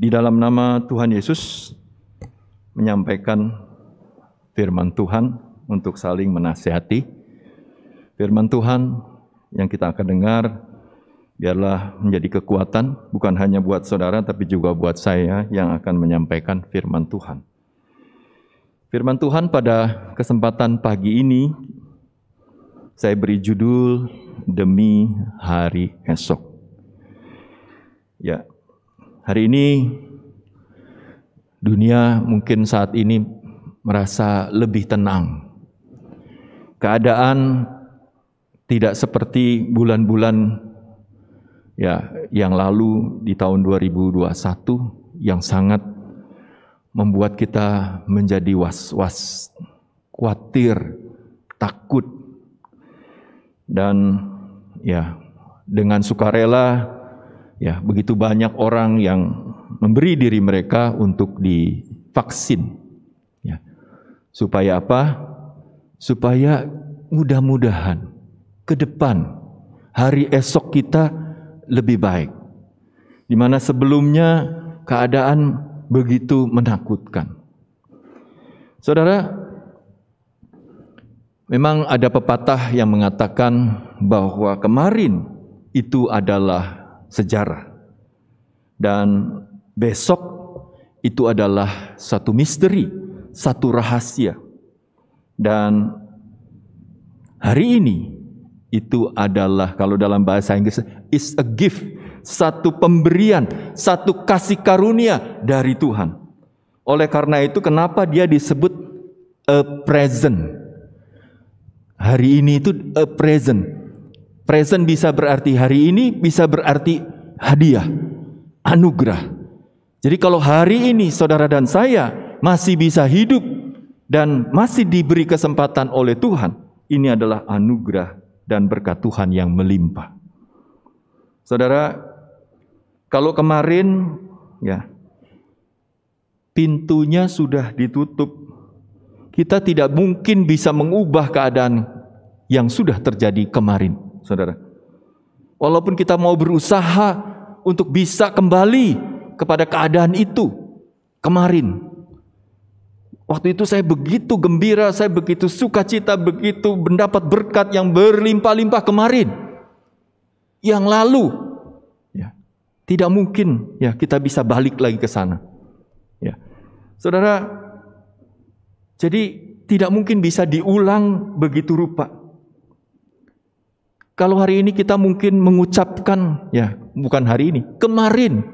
di dalam nama Tuhan Yesus menyampaikan firman Tuhan untuk saling menasehati Firman Tuhan yang kita akan dengar biarlah menjadi kekuatan bukan hanya buat saudara tapi juga buat saya yang akan menyampaikan firman Tuhan. Firman Tuhan pada kesempatan pagi ini saya beri judul demi hari esok. Ya, Hari ini dunia mungkin saat ini merasa lebih tenang. Keadaan tidak seperti bulan-bulan ya yang lalu di tahun 2021 yang sangat membuat kita menjadi was-was, khawatir, takut dan ya dengan sukarela Ya, begitu banyak orang yang memberi diri mereka untuk divaksin. Ya. Supaya apa? Supaya mudah-mudahan ke depan hari esok kita lebih baik. Di mana sebelumnya keadaan begitu menakutkan. Saudara, memang ada pepatah yang mengatakan bahwa kemarin itu adalah sejarah. Dan besok itu adalah satu misteri, satu rahasia. Dan hari ini itu adalah kalau dalam bahasa Inggris is a gift, satu pemberian, satu kasih karunia dari Tuhan. Oleh karena itu kenapa dia disebut a present? Hari ini itu a present, Present bisa berarti hari ini, bisa berarti hadiah, anugerah. Jadi kalau hari ini saudara dan saya masih bisa hidup dan masih diberi kesempatan oleh Tuhan, ini adalah anugerah dan berkat Tuhan yang melimpah. Saudara, kalau kemarin ya pintunya sudah ditutup, kita tidak mungkin bisa mengubah keadaan yang sudah terjadi kemarin saudara. Walaupun kita mau berusaha untuk bisa kembali kepada keadaan itu kemarin. Waktu itu saya begitu gembira, saya begitu sukacita, begitu mendapat berkat yang berlimpah-limpah kemarin. Yang lalu ya, tidak mungkin ya kita bisa balik lagi ke sana. Ya. Saudara, jadi tidak mungkin bisa diulang begitu rupa. Kalau hari ini kita mungkin mengucapkan, ya bukan hari ini, kemarin,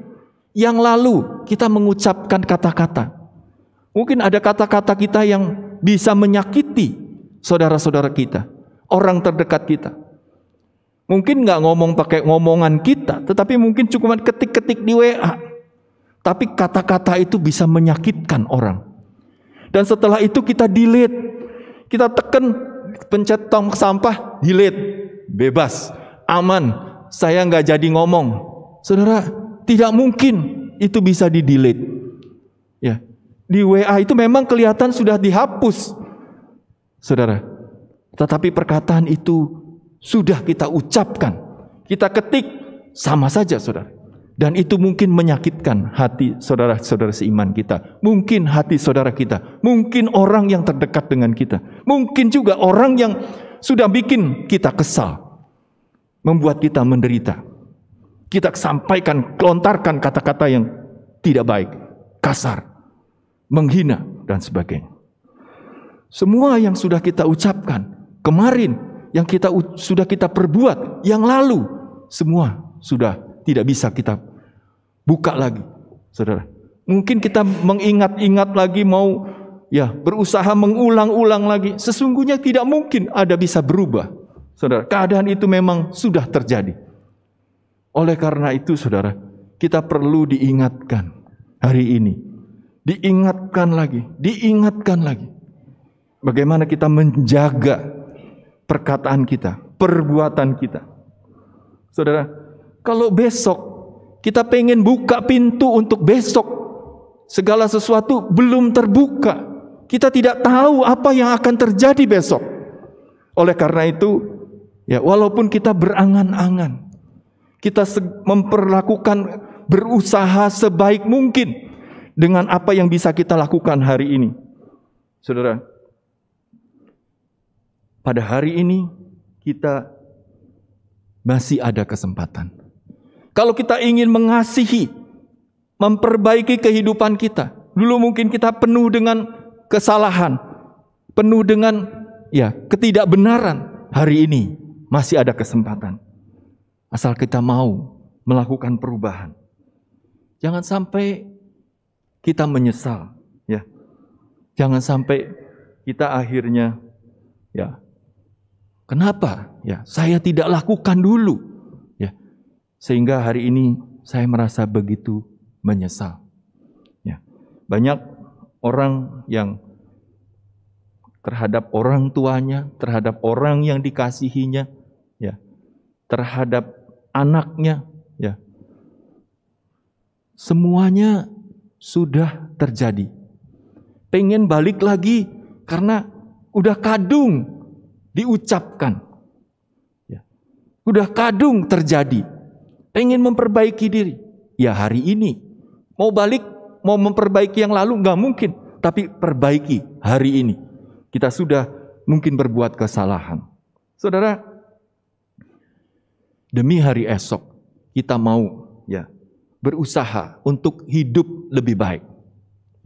yang lalu kita mengucapkan kata-kata. Mungkin ada kata-kata kita yang bisa menyakiti saudara-saudara kita, orang terdekat kita. Mungkin nggak ngomong pakai ngomongan kita, tetapi mungkin cuma ketik-ketik di WA. Tapi kata-kata itu bisa menyakitkan orang. Dan setelah itu kita delete, kita tekan pencet tong sampah, delete bebas, aman, saya nggak jadi ngomong. Saudara, tidak mungkin itu bisa di delete. Ya. Di WA itu memang kelihatan sudah dihapus. Saudara. Tetapi perkataan itu sudah kita ucapkan. Kita ketik sama saja, Saudara. Dan itu mungkin menyakitkan hati saudara-saudara seiman kita. Mungkin hati saudara kita. Mungkin orang yang terdekat dengan kita. Mungkin juga orang yang sudah bikin kita kesal, membuat kita menderita. Kita sampaikan, lontarkan kata-kata yang tidak baik, kasar, menghina, dan sebagainya. Semua yang sudah kita ucapkan kemarin, yang kita sudah kita perbuat, yang lalu, semua sudah tidak bisa kita buka lagi, saudara. Mungkin kita mengingat-ingat lagi mau ya berusaha mengulang-ulang lagi. Sesungguhnya tidak mungkin ada bisa berubah. Saudara, keadaan itu memang sudah terjadi. Oleh karena itu, saudara, kita perlu diingatkan hari ini. Diingatkan lagi, diingatkan lagi. Bagaimana kita menjaga perkataan kita, perbuatan kita. Saudara, kalau besok kita pengen buka pintu untuk besok, segala sesuatu belum terbuka. Kita tidak tahu apa yang akan terjadi besok. Oleh karena itu, ya walaupun kita berangan-angan, kita memperlakukan berusaha sebaik mungkin dengan apa yang bisa kita lakukan hari ini. Saudara, pada hari ini kita masih ada kesempatan. Kalau kita ingin mengasihi, memperbaiki kehidupan kita, dulu mungkin kita penuh dengan kesalahan, penuh dengan ya ketidakbenaran hari ini masih ada kesempatan. Asal kita mau melakukan perubahan. Jangan sampai kita menyesal, ya. Jangan sampai kita akhirnya ya kenapa? Ya, saya tidak lakukan dulu. Ya. Sehingga hari ini saya merasa begitu menyesal. Ya. Banyak orang yang terhadap orang tuanya, terhadap orang yang dikasihinya, ya, terhadap anaknya, ya. Semuanya sudah terjadi. Pengen balik lagi karena udah kadung diucapkan. Ya. Udah kadung terjadi. Pengen memperbaiki diri. Ya hari ini. Mau balik mau memperbaiki yang lalu nggak mungkin, tapi perbaiki hari ini. Kita sudah mungkin berbuat kesalahan. Saudara, demi hari esok kita mau ya berusaha untuk hidup lebih baik.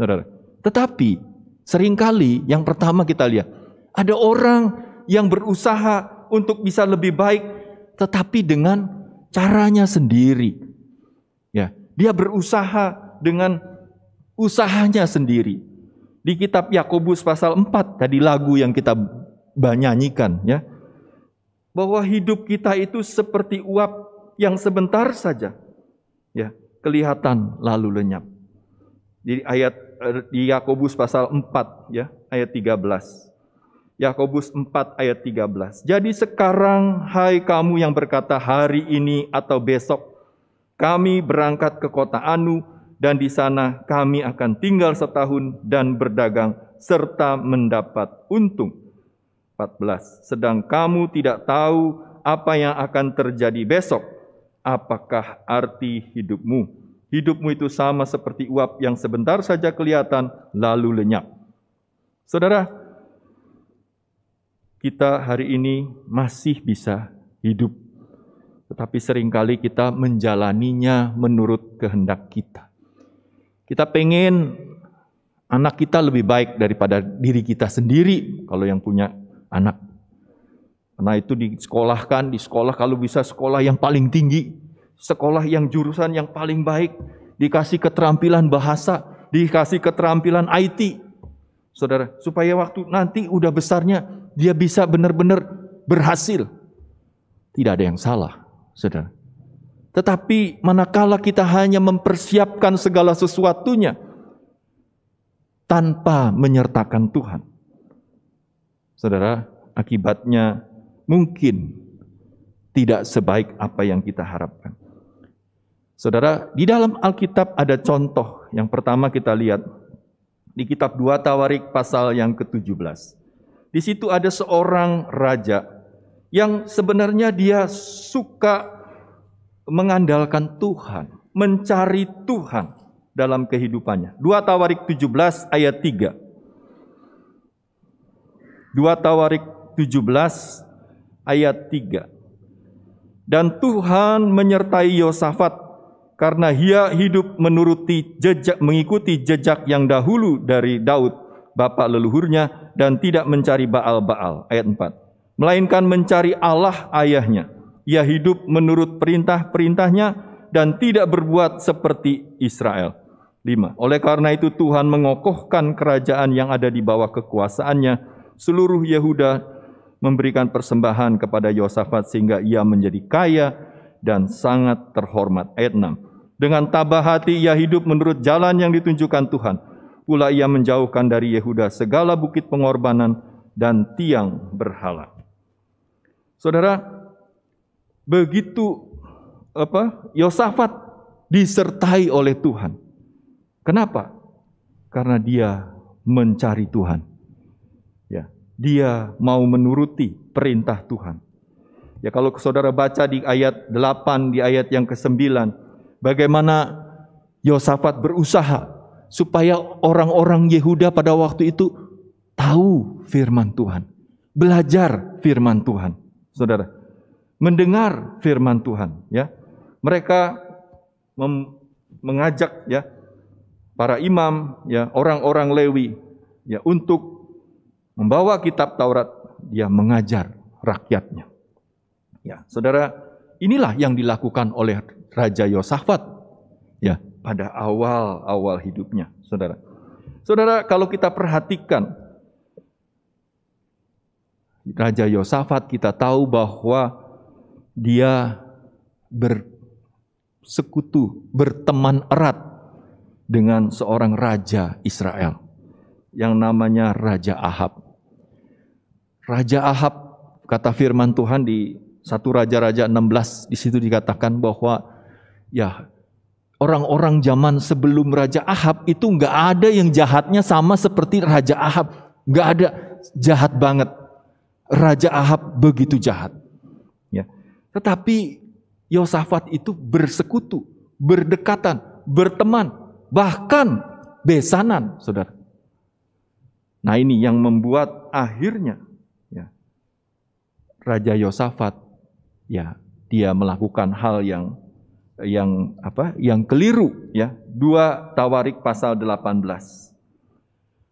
Saudara, tetapi seringkali yang pertama kita lihat ada orang yang berusaha untuk bisa lebih baik tetapi dengan caranya sendiri. Ya, dia berusaha dengan usahanya sendiri. Di kitab Yakobus pasal 4 tadi lagu yang kita banyanyikan ya. Bahwa hidup kita itu seperti uap yang sebentar saja ya, kelihatan lalu lenyap. Jadi ayat er, di Yakobus pasal 4 ya, ayat 13. Yakobus 4 ayat 13. Jadi sekarang hai kamu yang berkata hari ini atau besok kami berangkat ke kota Anu dan di sana kami akan tinggal setahun dan berdagang serta mendapat untung. 14. Sedang kamu tidak tahu apa yang akan terjadi besok. Apakah arti hidupmu? Hidupmu itu sama seperti uap yang sebentar saja kelihatan lalu lenyap. Saudara, kita hari ini masih bisa hidup. Tetapi seringkali kita menjalaninya menurut kehendak kita. Kita pengen anak kita lebih baik daripada diri kita sendiri kalau yang punya anak. Karena itu di sekolah kan, di sekolah kalau bisa sekolah yang paling tinggi, sekolah yang jurusan yang paling baik, dikasih keterampilan bahasa, dikasih keterampilan IT. Saudara, supaya waktu nanti udah besarnya dia bisa benar-benar berhasil. Tidak ada yang salah, Saudara. Tetapi manakala kita hanya mempersiapkan segala sesuatunya tanpa menyertakan Tuhan. Saudara, akibatnya mungkin tidak sebaik apa yang kita harapkan. Saudara, di dalam Alkitab ada contoh. Yang pertama kita lihat di kitab 2 Tawarik pasal yang ke-17. Di situ ada seorang raja yang sebenarnya dia suka mengandalkan Tuhan, mencari Tuhan dalam kehidupannya. 2 Tawarik 17 ayat 3. 2 Tawarik 17 ayat 3. Dan Tuhan menyertai Yosafat karena ia hidup menuruti jejak mengikuti jejak yang dahulu dari Daud bapak leluhurnya dan tidak mencari Baal-baal ayat 4 melainkan mencari Allah ayahnya ia hidup menurut perintah-perintahnya dan tidak berbuat seperti Israel. 5. Oleh karena itu Tuhan mengokohkan kerajaan yang ada di bawah kekuasaannya. Seluruh Yehuda memberikan persembahan kepada Yosafat sehingga ia menjadi kaya dan sangat terhormat. Ayat 6. Dengan tabah hati ia hidup menurut jalan yang ditunjukkan Tuhan. Pula ia menjauhkan dari Yehuda segala bukit pengorbanan dan tiang berhala. Saudara, begitu apa Yosafat disertai oleh Tuhan. Kenapa? Karena dia mencari Tuhan. Ya, dia mau menuruti perintah Tuhan. Ya kalau saudara baca di ayat 8 di ayat yang ke-9 bagaimana Yosafat berusaha supaya orang-orang Yehuda pada waktu itu tahu firman Tuhan, belajar firman Tuhan. Saudara, mendengar firman Tuhan ya. Mereka mengajak ya para imam ya orang-orang Lewi ya untuk membawa kitab Taurat dia mengajar rakyatnya. Ya, Saudara, inilah yang dilakukan oleh Raja Yosafat ya pada awal-awal hidupnya, Saudara. Saudara, kalau kita perhatikan Raja Yosafat kita tahu bahwa dia bersekutu, berteman erat dengan seorang raja Israel yang namanya Raja Ahab. Raja Ahab kata firman Tuhan di satu Raja-Raja 16 di situ dikatakan bahwa ya orang-orang zaman sebelum Raja Ahab itu nggak ada yang jahatnya sama seperti Raja Ahab, nggak ada jahat banget. Raja Ahab begitu jahat. Tetapi Yosafat itu bersekutu, berdekatan, berteman, bahkan besanan, saudara. Nah ini yang membuat akhirnya ya, Raja Yosafat ya dia melakukan hal yang yang apa yang keliru ya dua tawarik pasal 18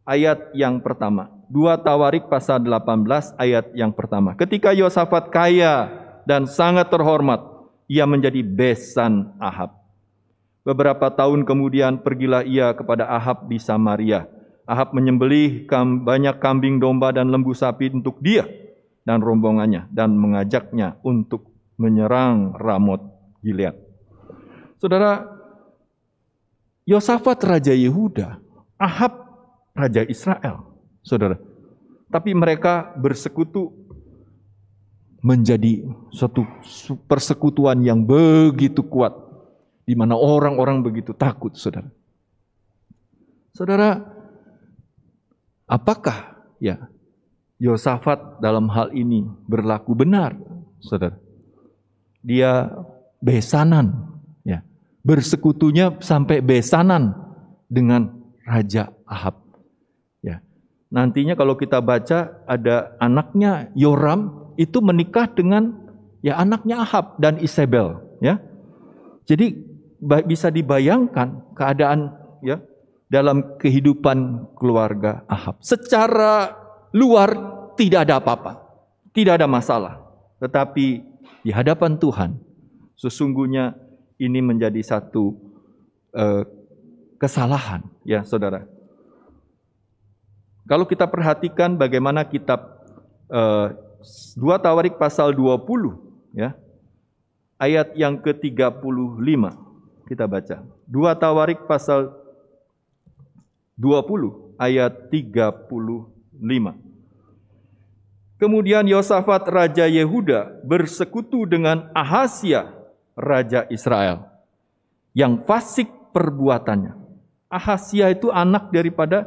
ayat yang pertama dua tawarik pasal 18 ayat yang pertama ketika Yosafat kaya dan sangat terhormat, ia menjadi besan Ahab. Beberapa tahun kemudian pergilah ia kepada Ahab di Samaria. Ahab menyembelih banyak kambing domba dan lembu sapi untuk dia dan rombongannya dan mengajaknya untuk menyerang Ramot Gilead. Saudara, Yosafat Raja Yehuda, Ahab Raja Israel, saudara. Tapi mereka bersekutu menjadi suatu persekutuan yang begitu kuat di mana orang-orang begitu takut Saudara. Saudara, apakah ya Yosafat dalam hal ini berlaku benar, Saudara? Dia besanan ya, bersekutunya sampai besanan dengan Raja Ahab. Ya. Nantinya kalau kita baca ada anaknya Yoram itu menikah dengan ya anaknya Ahab dan Isabel, ya. Jadi bisa dibayangkan keadaan ya dalam kehidupan keluarga Ahab. Secara luar tidak ada apa-apa. Tidak ada masalah. Tetapi di hadapan Tuhan sesungguhnya ini menjadi satu eh, kesalahan ya Saudara. Kalau kita perhatikan bagaimana kitab eh, 2 Tawarik pasal 20 ya. Ayat yang ke-35 kita baca. 2 Tawarik pasal 20 ayat 35. Kemudian Yosafat raja Yehuda bersekutu dengan Ahasia raja Israel yang fasik perbuatannya. Ahasia itu anak daripada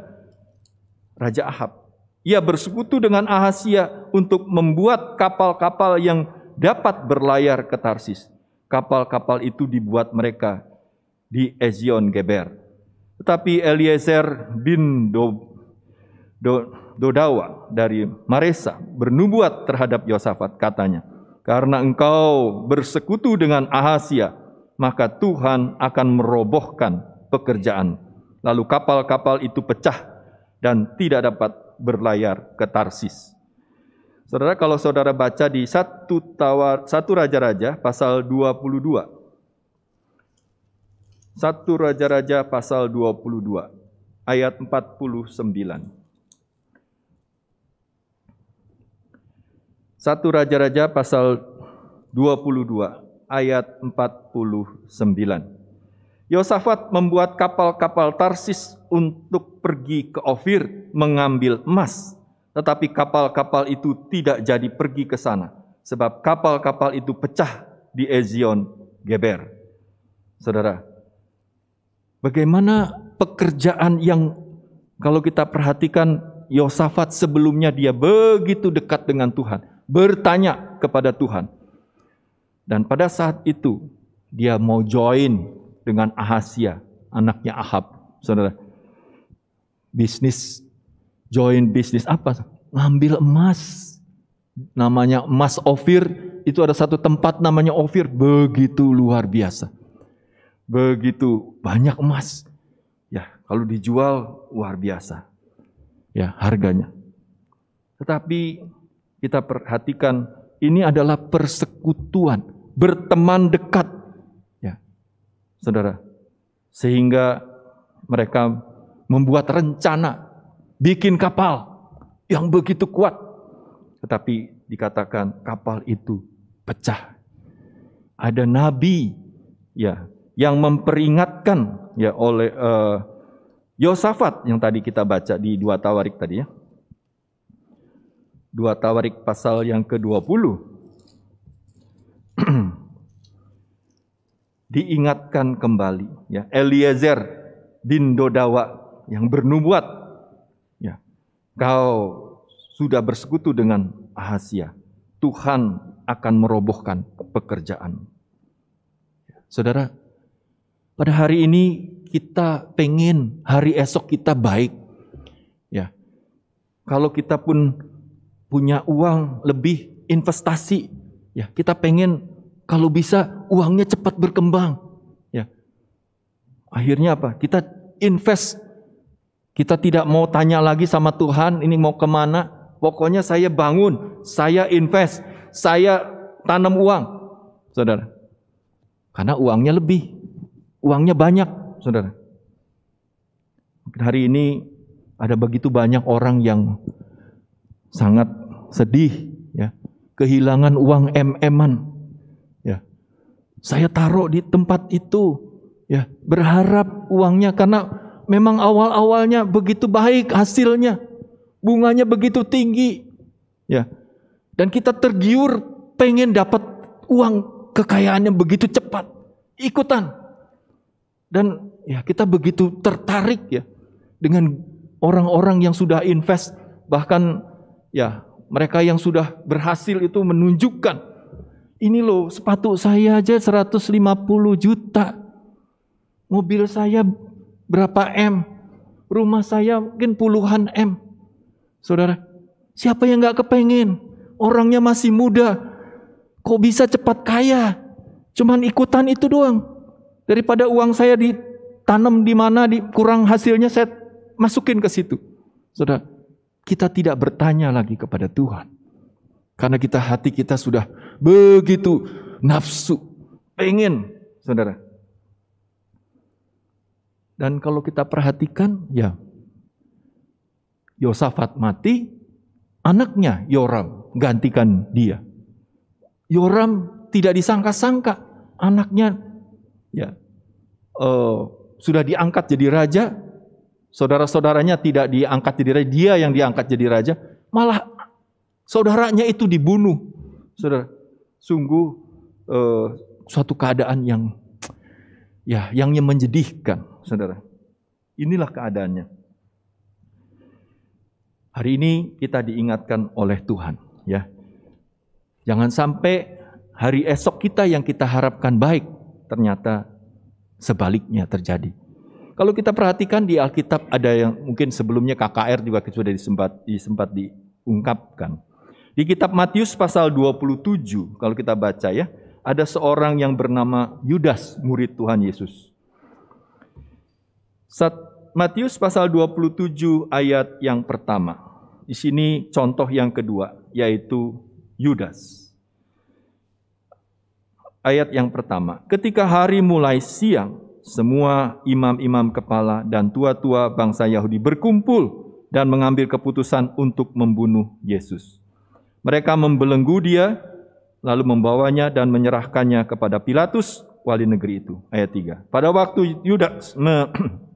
raja Ahab. Ia bersekutu dengan Ahasia untuk membuat kapal-kapal yang dapat berlayar ke Tarsis. Kapal-kapal itu dibuat mereka di Ezion Geber. Tetapi Eliezer bin Do, Do, Dodawa dari Maresa bernubuat terhadap Yosafat katanya, karena engkau bersekutu dengan Ahasia, maka Tuhan akan merobohkan pekerjaan. Lalu kapal-kapal itu pecah dan tidak dapat berlayar ke Tarsis. Saudara, kalau saudara baca di satu tawar satu raja-raja pasal 22. Satu raja-raja pasal 22 ayat 49. Satu raja-raja pasal 22 ayat 49. Yosafat membuat kapal-kapal Tarsis untuk pergi ke Ofir mengambil emas. Tetapi kapal-kapal itu tidak jadi pergi ke sana. Sebab kapal-kapal itu pecah di Ezion Geber. Saudara, bagaimana pekerjaan yang kalau kita perhatikan Yosafat sebelumnya dia begitu dekat dengan Tuhan. Bertanya kepada Tuhan. Dan pada saat itu dia mau join dengan Ahasia, anaknya Ahab. Saudara, bisnis, join bisnis apa? Ngambil emas. Namanya emas Ofir, itu ada satu tempat namanya Ofir, begitu luar biasa. Begitu banyak emas. Ya, kalau dijual luar biasa. Ya, harganya. Tetapi kita perhatikan ini adalah persekutuan, berteman dekat. Ya. Saudara, sehingga mereka membuat rencana, bikin kapal yang begitu kuat. Tetapi dikatakan kapal itu pecah. Ada nabi ya yang memperingatkan ya oleh uh, Yosafat yang tadi kita baca di dua Tawarik tadi ya. Dua Tawarik pasal yang ke-20. diingatkan kembali ya Eliezer bin Dodawa yang bernubuat, ya, kau sudah bersekutu dengan Ahasia. Tuhan akan merobohkan pekerjaan. Ya. Saudara, pada hari ini kita pengen hari esok kita baik. Ya. Kalau kita pun punya uang lebih investasi, ya, kita pengen kalau bisa uangnya cepat berkembang, ya. Akhirnya apa? Kita invest kita tidak mau tanya lagi sama Tuhan, ini mau kemana. Pokoknya saya bangun, saya invest, saya tanam uang. Saudara. Karena uangnya lebih. Uangnya banyak, saudara. Hari ini ada begitu banyak orang yang sangat sedih ya kehilangan uang MM-an ya saya taruh di tempat itu ya berharap uangnya karena memang awal-awalnya begitu baik hasilnya. Bunganya begitu tinggi. Ya. Dan kita tergiur pengen dapat uang kekayaan yang begitu cepat. Ikutan. Dan ya kita begitu tertarik ya dengan orang-orang yang sudah invest bahkan ya mereka yang sudah berhasil itu menunjukkan ini loh sepatu saya aja 150 juta mobil saya berapa M. Rumah saya mungkin puluhan M. Saudara, siapa yang gak kepengen? Orangnya masih muda. Kok bisa cepat kaya? Cuman ikutan itu doang. Daripada uang saya ditanam di mana, di, kurang hasilnya saya masukin ke situ. Saudara, kita tidak bertanya lagi kepada Tuhan. Karena kita hati kita sudah begitu nafsu, pengen, saudara. Dan kalau kita perhatikan, ya, Yosafat mati, anaknya Yoram gantikan dia. Yoram tidak disangka-sangka, anaknya ya uh, sudah diangkat jadi raja, saudara-saudaranya tidak diangkat jadi raja, dia yang diangkat jadi raja, malah saudaranya itu dibunuh. Saudara, sungguh uh, suatu keadaan yang ya yang menyedihkan saudara. Inilah keadaannya. Hari ini kita diingatkan oleh Tuhan, ya. Jangan sampai hari esok kita yang kita harapkan baik ternyata sebaliknya terjadi. Kalau kita perhatikan di Alkitab ada yang mungkin sebelumnya KKR juga sudah disempat, disempat diungkapkan. Di kitab Matius pasal 27 kalau kita baca ya, ada seorang yang bernama Yudas murid Tuhan Yesus. Sat Matius pasal 27 ayat yang pertama. Di sini contoh yang kedua yaitu Yudas. Ayat yang pertama, ketika hari mulai siang, semua imam-imam kepala dan tua-tua bangsa Yahudi berkumpul dan mengambil keputusan untuk membunuh Yesus. Mereka membelenggu dia, lalu membawanya dan menyerahkannya kepada Pilatus, wali negeri itu. Ayat 3. Pada waktu Yudas me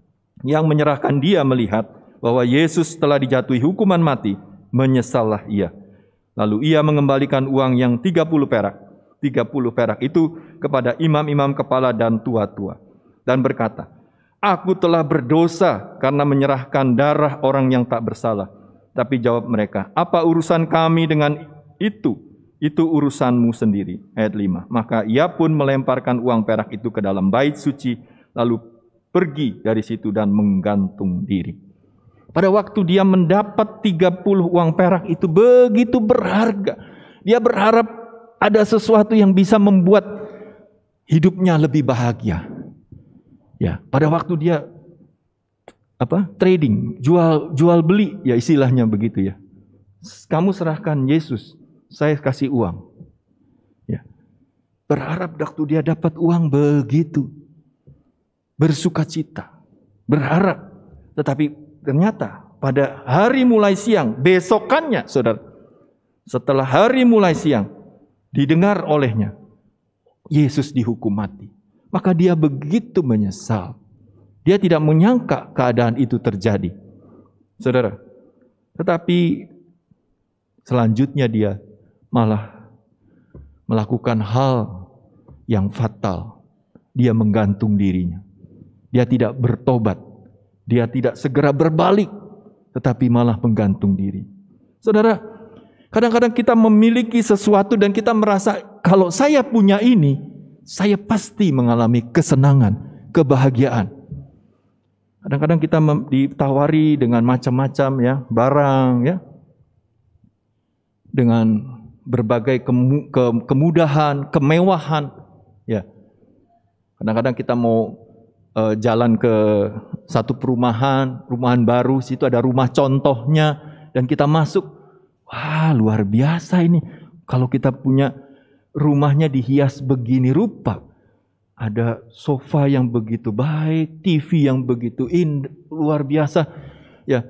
yang menyerahkan dia melihat bahwa Yesus telah dijatuhi hukuman mati, menyesallah ia. Lalu ia mengembalikan uang yang 30 perak, 30 perak itu kepada imam-imam kepala dan tua-tua dan berkata, "Aku telah berdosa karena menyerahkan darah orang yang tak bersalah." Tapi jawab mereka, "Apa urusan kami dengan itu? Itu urusanmu sendiri." Ayat 5. Maka ia pun melemparkan uang perak itu ke dalam bait suci, lalu pergi dari situ dan menggantung diri. Pada waktu dia mendapat 30 uang perak itu begitu berharga. Dia berharap ada sesuatu yang bisa membuat hidupnya lebih bahagia. Ya, pada waktu dia apa? trading, jual jual beli ya istilahnya begitu ya. Kamu serahkan Yesus, saya kasih uang. Ya. Berharap waktu dia dapat uang begitu bersuka cita, berharap. Tetapi ternyata pada hari mulai siang, besokannya saudara, setelah hari mulai siang, didengar olehnya, Yesus dihukum mati. Maka dia begitu menyesal. Dia tidak menyangka keadaan itu terjadi. Saudara, tetapi selanjutnya dia malah melakukan hal yang fatal. Dia menggantung dirinya. Dia tidak bertobat. Dia tidak segera berbalik. Tetapi malah menggantung diri. Saudara, kadang-kadang kita memiliki sesuatu dan kita merasa kalau saya punya ini, saya pasti mengalami kesenangan, kebahagiaan. Kadang-kadang kita ditawari dengan macam-macam ya, barang ya. Dengan berbagai kemudahan, kemewahan, ya. Kadang-kadang kita mau uh, jalan ke satu perumahan, perumahan baru, situ ada rumah contohnya dan kita masuk. Wah, luar biasa ini. Kalau kita punya rumahnya dihias begini rupa, ada sofa yang begitu baik, TV yang begitu indah, luar biasa. Ya,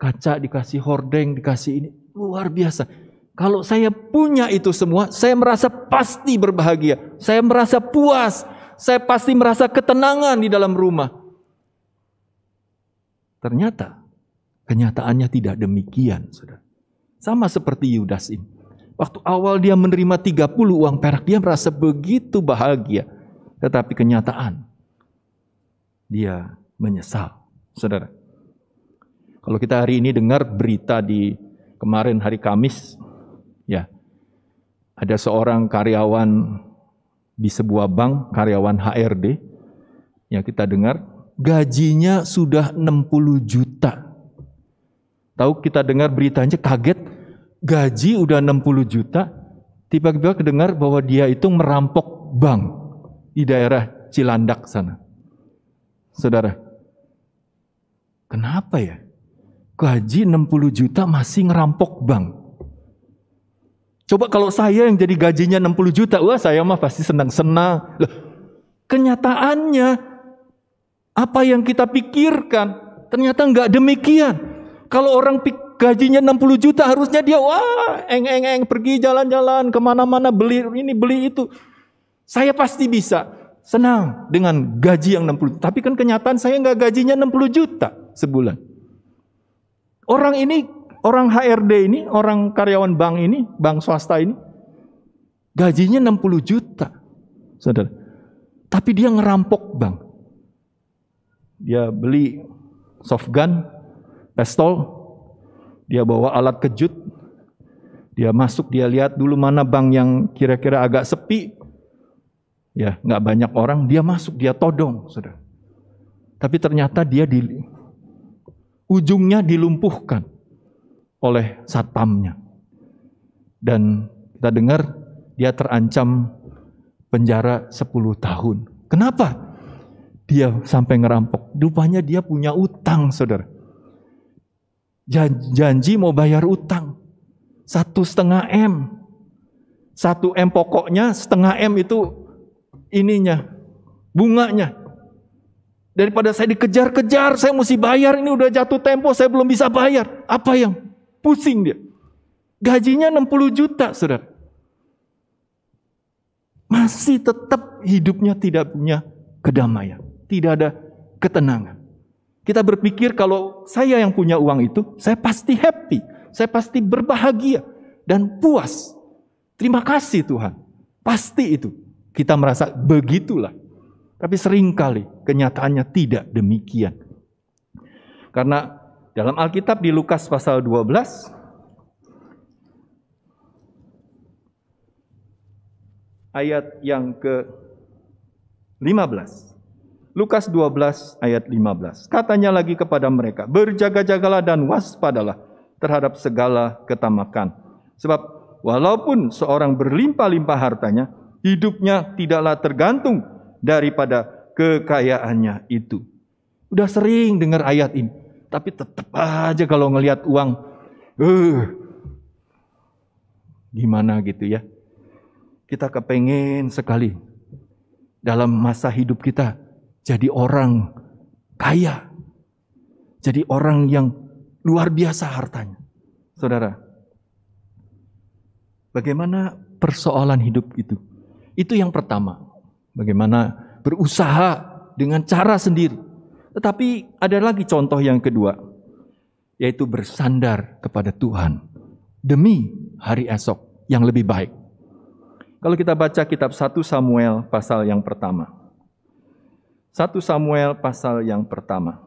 kaca dikasih hordeng, dikasih ini, luar biasa. Kalau saya punya itu semua, saya merasa pasti berbahagia. Saya merasa puas saya pasti merasa ketenangan di dalam rumah. Ternyata kenyataannya tidak demikian, Saudara. Sama seperti Yudas ini. Waktu awal dia menerima 30 uang perak, dia merasa begitu bahagia. Tetapi kenyataan dia menyesal, Saudara. Kalau kita hari ini dengar berita di kemarin hari Kamis, ya. Ada seorang karyawan di sebuah bank karyawan HRD yang kita dengar gajinya sudah 60 juta. Tahu kita dengar beritanya kaget, gaji udah 60 juta, tiba-tiba kedengar bahwa dia itu merampok bank di daerah Cilandak sana. Saudara, kenapa ya? Gaji 60 juta masih ngerampok bank. Coba kalau saya yang jadi gajinya 60 juta, wah saya mah pasti senang-senang. kenyataannya apa yang kita pikirkan ternyata nggak demikian. Kalau orang gajinya 60 juta harusnya dia wah eng eng eng pergi jalan-jalan kemana-mana beli ini beli itu. Saya pasti bisa senang dengan gaji yang 60 juta. Tapi kan kenyataan saya nggak gajinya 60 juta sebulan. Orang ini orang HRD ini, orang karyawan bank ini, bank swasta ini, gajinya 60 juta. Saudara. Tapi dia ngerampok bank. Dia beli soft gun, pistol, dia bawa alat kejut, dia masuk, dia lihat dulu mana bank yang kira-kira agak sepi, ya nggak banyak orang, dia masuk, dia todong, saudara. Tapi ternyata dia di ujungnya dilumpuhkan oleh satpamnya. Dan kita dengar dia terancam penjara 10 tahun. Kenapa? Dia sampai ngerampok. Rupanya dia punya utang, saudara. Janji mau bayar utang. Satu setengah M. Satu M pokoknya, setengah M itu ininya, bunganya. Daripada saya dikejar-kejar, saya mesti bayar, ini udah jatuh tempo, saya belum bisa bayar. Apa yang Pusing dia. Gajinya 60 juta, saudara. Masih tetap hidupnya tidak punya kedamaian. Tidak ada ketenangan. Kita berpikir kalau saya yang punya uang itu, saya pasti happy. Saya pasti berbahagia dan puas. Terima kasih Tuhan. Pasti itu. Kita merasa begitulah. Tapi seringkali kenyataannya tidak demikian. Karena dalam Alkitab di Lukas pasal 12 ayat yang ke 15. Lukas 12 ayat 15. Katanya lagi kepada mereka, berjaga-jagalah dan waspadalah terhadap segala ketamakan. Sebab walaupun seorang berlimpah-limpah hartanya, hidupnya tidaklah tergantung daripada kekayaannya itu. Udah sering dengar ayat ini. Tapi tetap aja kalau ngelihat uang, uh, gimana gitu ya. Kita kepengen sekali dalam masa hidup kita jadi orang kaya. Jadi orang yang luar biasa hartanya. Saudara, bagaimana persoalan hidup itu? Itu yang pertama. Bagaimana berusaha dengan cara sendiri tetapi ada lagi contoh yang kedua, yaitu bersandar kepada Tuhan demi hari esok yang lebih baik. Kalau kita baca kitab 1 Samuel pasal yang pertama. 1 Samuel pasal yang pertama.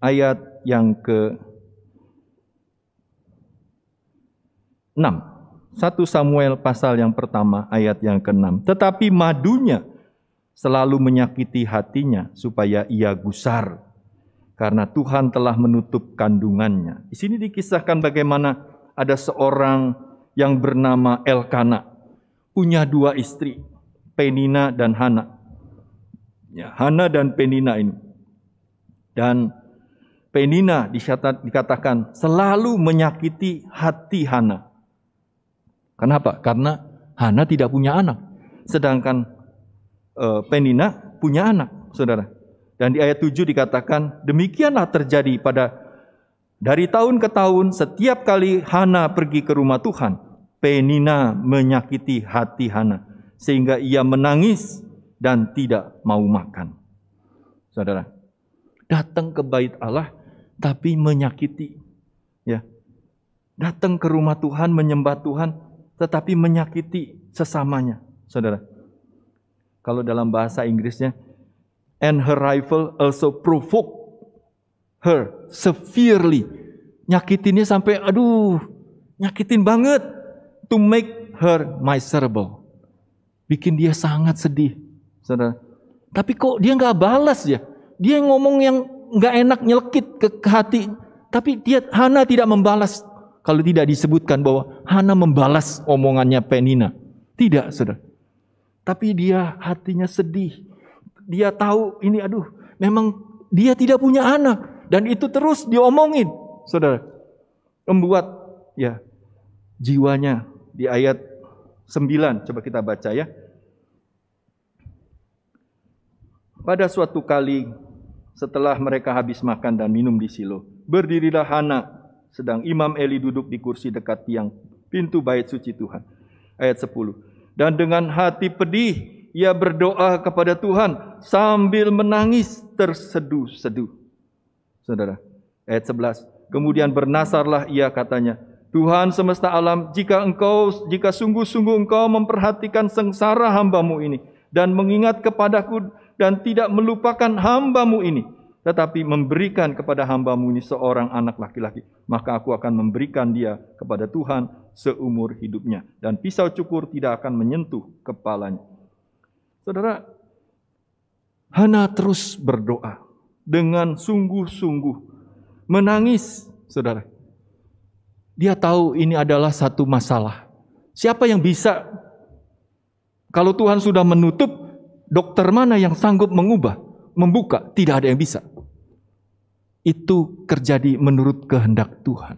Ayat yang ke 6. 1 Samuel pasal yang pertama ayat yang ke-6. Tetapi madunya selalu menyakiti hatinya supaya ia gusar karena Tuhan telah menutup kandungannya. Di sini dikisahkan bagaimana ada seorang yang bernama Elkana punya dua istri, Penina dan Hana. Ya, Hana dan Penina ini. Dan Penina dikatakan selalu menyakiti hati Hana. Kenapa? Karena Hana tidak punya anak. Sedangkan e, Penina punya anak, saudara. Dan di ayat 7 dikatakan, demikianlah terjadi pada dari tahun ke tahun setiap kali Hana pergi ke rumah Tuhan, Penina menyakiti hati Hana sehingga ia menangis dan tidak mau makan. Saudara, datang ke bait Allah tapi menyakiti. Ya. Datang ke rumah Tuhan menyembah Tuhan tetapi menyakiti sesamanya, saudara. Kalau dalam bahasa Inggrisnya, and her rival also provoked her severely. Nyakitinnya sampai, aduh, nyakitin banget. To make her miserable. Bikin dia sangat sedih, saudara. Tapi kok dia nggak balas ya? Dia ngomong yang nggak enak nyelkit ke, ke hati. Tapi dia Hana tidak membalas kalau tidak disebutkan bahwa Hana membalas omongannya Penina. Tidak, saudara. Tapi dia hatinya sedih. Dia tahu ini aduh, memang dia tidak punya anak dan itu terus diomongin, saudara. Membuat ya jiwanya di ayat 9 coba kita baca ya. Pada suatu kali setelah mereka habis makan dan minum di silo, berdirilah Hana sedang Imam Eli duduk di kursi dekat tiang pintu bait suci Tuhan. Ayat 10. Dan dengan hati pedih ia berdoa kepada Tuhan sambil menangis terseduh-seduh. Saudara, ayat 11. Kemudian bernasarlah ia katanya, Tuhan semesta alam, jika engkau jika sungguh-sungguh engkau memperhatikan sengsara hambamu ini dan mengingat kepadaku dan tidak melupakan hambamu ini, tetapi memberikan kepada hambamu ini seorang anak laki-laki, maka aku akan memberikan dia kepada Tuhan seumur hidupnya. Dan pisau cukur tidak akan menyentuh kepalanya. Saudara, Hana terus berdoa dengan sungguh-sungguh. Menangis, saudara. Dia tahu ini adalah satu masalah. Siapa yang bisa? Kalau Tuhan sudah menutup, dokter mana yang sanggup mengubah? membuka, tidak ada yang bisa itu terjadi menurut kehendak Tuhan.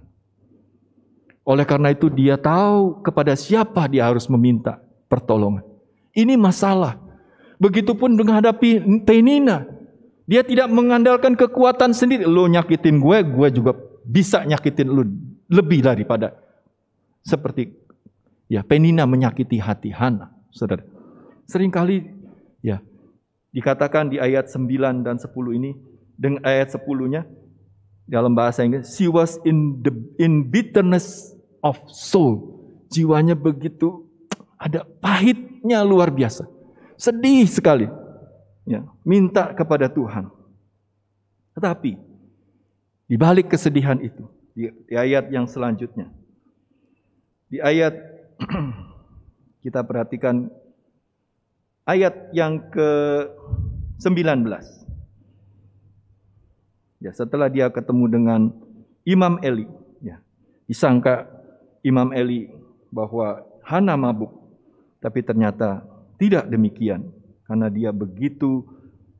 Oleh karena itu dia tahu kepada siapa dia harus meminta pertolongan. Ini masalah. Begitupun menghadapi Penina. Dia tidak mengandalkan kekuatan sendiri. Lo nyakitin gue, gue juga bisa nyakitin lu Lebih daripada seperti ya Penina menyakiti hati Hana. Saudara. Seringkali ya dikatakan di ayat 9 dan 10 ini dengan ayat 10-nya dalam bahasa Inggris she was in the in bitterness of soul jiwanya begitu ada pahitnya luar biasa sedih sekali ya minta kepada Tuhan tetapi di balik kesedihan itu di, di ayat yang selanjutnya di ayat kita perhatikan ayat yang ke 19 Ya, setelah dia ketemu dengan Imam Eli, ya, disangka Imam Eli bahwa Hana mabuk, tapi ternyata tidak demikian karena dia begitu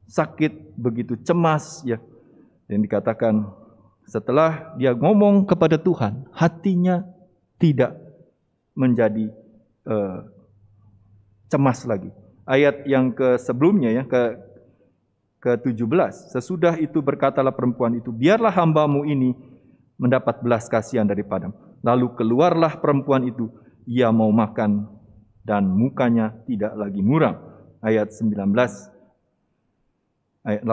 sakit, begitu cemas, ya. Dan dikatakan setelah dia ngomong kepada Tuhan, hatinya tidak menjadi uh, cemas lagi. Ayat yang ke sebelumnya ya ke ke-17. Sesudah itu berkatalah perempuan itu, biarlah hambamu ini mendapat belas kasihan daripada. Lalu keluarlah perempuan itu, ia mau makan dan mukanya tidak lagi muram. Ayat 19 ayat 18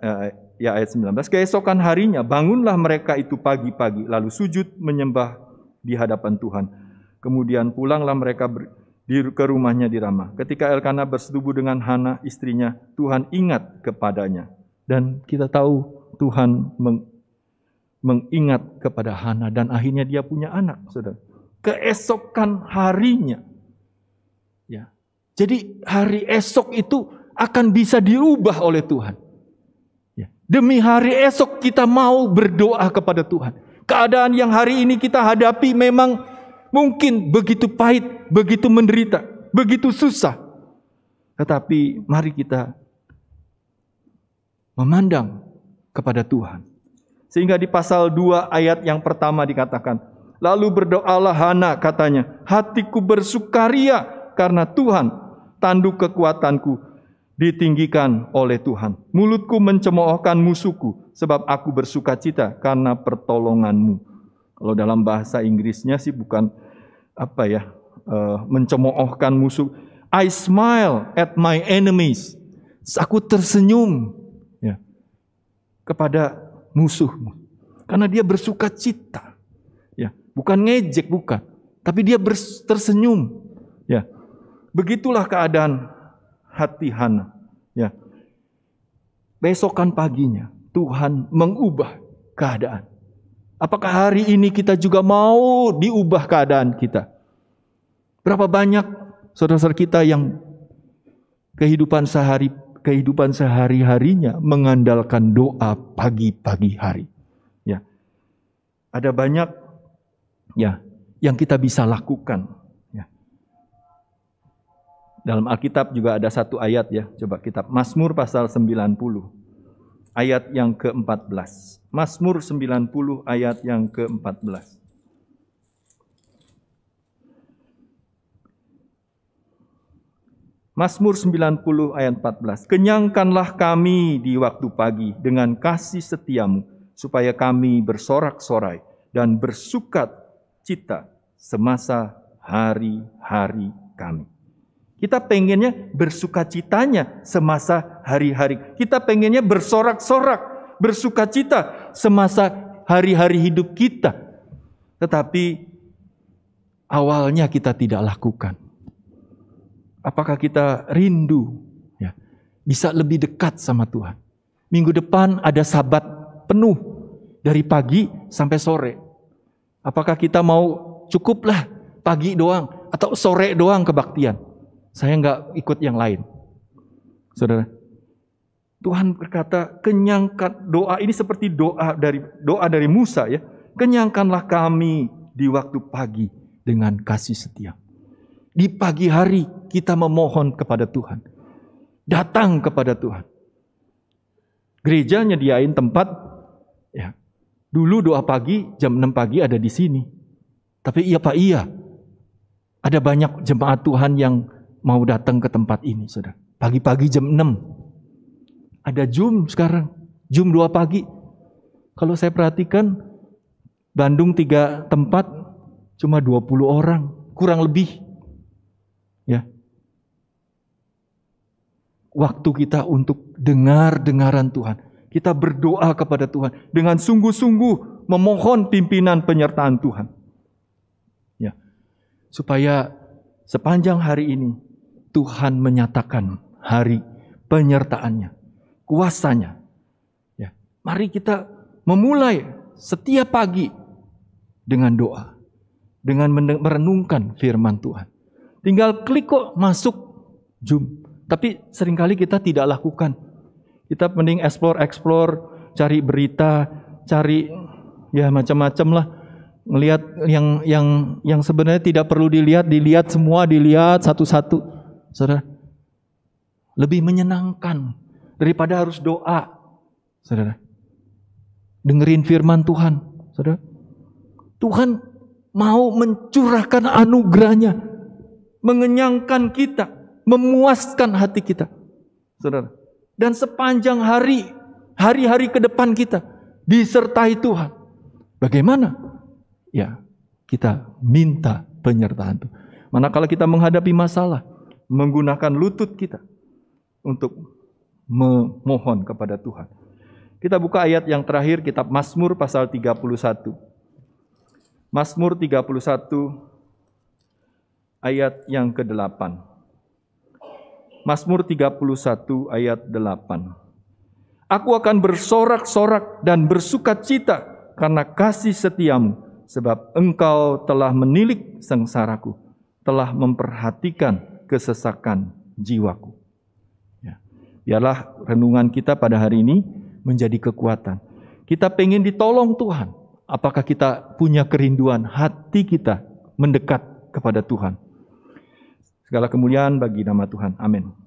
eh, ya ayat 19 keesokan harinya bangunlah mereka itu pagi-pagi lalu sujud menyembah di hadapan Tuhan. Kemudian pulanglah mereka di, ke rumahnya di Ramah. Ketika Elkana bersetubuh dengan Hana istrinya, Tuhan ingat kepadanya. Dan kita tahu Tuhan meng, mengingat kepada Hana dan akhirnya dia punya anak, Saudara. Keesokan harinya. Ya. Jadi hari esok itu akan bisa diubah oleh Tuhan. Ya. Demi hari esok kita mau berdoa kepada Tuhan. Keadaan yang hari ini kita hadapi memang Mungkin begitu pahit, begitu menderita, begitu susah. Tetapi mari kita memandang kepada Tuhan. Sehingga di pasal 2 ayat yang pertama dikatakan, Lalu berdoalah Hana katanya, Hatiku bersukaria karena Tuhan, tanduk kekuatanku ditinggikan oleh Tuhan. Mulutku mencemoohkan musuhku, sebab aku bersukacita karena pertolonganmu. Kalau dalam bahasa Inggrisnya sih bukan apa ya eh, mencemoohkan musuh. I smile at my enemies. Aku tersenyum ya, kepada musuh karena dia bersuka cita. Ya, bukan ngejek bukan, tapi dia tersenyum. Ya, begitulah keadaan hati Hana. Ya, besokan paginya Tuhan mengubah keadaan. Apakah hari ini kita juga mau diubah keadaan kita? Berapa banyak saudara-saudara kita yang kehidupan sehari kehidupan sehari-harinya mengandalkan doa pagi-pagi hari. Ya. Ada banyak ya yang kita bisa lakukan. Ya. Dalam Alkitab juga ada satu ayat ya, coba kitab Mazmur pasal 90 ayat yang ke-14. Mazmur 90 ayat yang ke-14. Mazmur 90 ayat 14. Kenyangkanlah kami di waktu pagi dengan kasih setiamu, supaya kami bersorak-sorai dan bersukat cita semasa hari-hari kami. Kita pengennya bersuka citanya semasa hari-hari. Kita pengennya bersorak-sorak bersuka cita semasa hari-hari hidup kita. Tetapi awalnya kita tidak lakukan. Apakah kita rindu ya, bisa lebih dekat sama Tuhan? Minggu depan ada sabat penuh dari pagi sampai sore. Apakah kita mau cukuplah pagi doang atau sore doang kebaktian? Saya nggak ikut yang lain. Saudara, Tuhan berkata, kenyangkan doa ini seperti doa dari doa dari Musa ya. Kenyangkanlah kami di waktu pagi dengan kasih setia. Di pagi hari kita memohon kepada Tuhan. Datang kepada Tuhan. Gereja nyediain tempat ya. Dulu doa pagi jam 6 pagi ada di sini. Tapi iya Pak iya. Ada banyak jemaat Tuhan yang mau datang ke tempat ini, Saudara. Pagi-pagi jam 6 ada Zoom sekarang, Zoom 2 pagi. Kalau saya perhatikan, Bandung tiga tempat, cuma 20 orang, kurang lebih. Ya. Waktu kita untuk dengar dengaran Tuhan. Kita berdoa kepada Tuhan dengan sungguh-sungguh memohon pimpinan penyertaan Tuhan. Ya. Supaya sepanjang hari ini Tuhan menyatakan hari penyertaannya kuasanya. Ya. Mari kita memulai setiap pagi dengan doa, dengan merenungkan firman Tuhan. Tinggal klik kok masuk Zoom. Tapi seringkali kita tidak lakukan. Kita mending explore-explore, cari berita, cari ya macam-macam lah melihat yang yang yang sebenarnya tidak perlu dilihat, dilihat semua, dilihat satu-satu. Saudara, lebih menyenangkan daripada harus doa. Saudara. Dengerin firman Tuhan, Saudara. Tuhan mau mencurahkan anugerahnya, mengenyangkan kita, memuaskan hati kita. Saudara. Dan sepanjang hari, hari-hari ke depan kita disertai Tuhan. Bagaimana? Ya, kita minta penyertaan Tuhan. Manakala kita menghadapi masalah, menggunakan lutut kita untuk memohon kepada Tuhan. Kita buka ayat yang terakhir kitab Mazmur pasal 31. Mazmur 31 ayat yang ke-8. Mazmur 31 ayat 8. Aku akan bersorak-sorak dan bersukacita karena kasih setiamu, sebab engkau telah menilik sengsaraku, telah memperhatikan kesesakan jiwaku. Biarlah renungan kita pada hari ini menjadi kekuatan. Kita pengen ditolong Tuhan. Apakah kita punya kerinduan hati kita mendekat kepada Tuhan? Segala kemuliaan bagi nama Tuhan. Amin.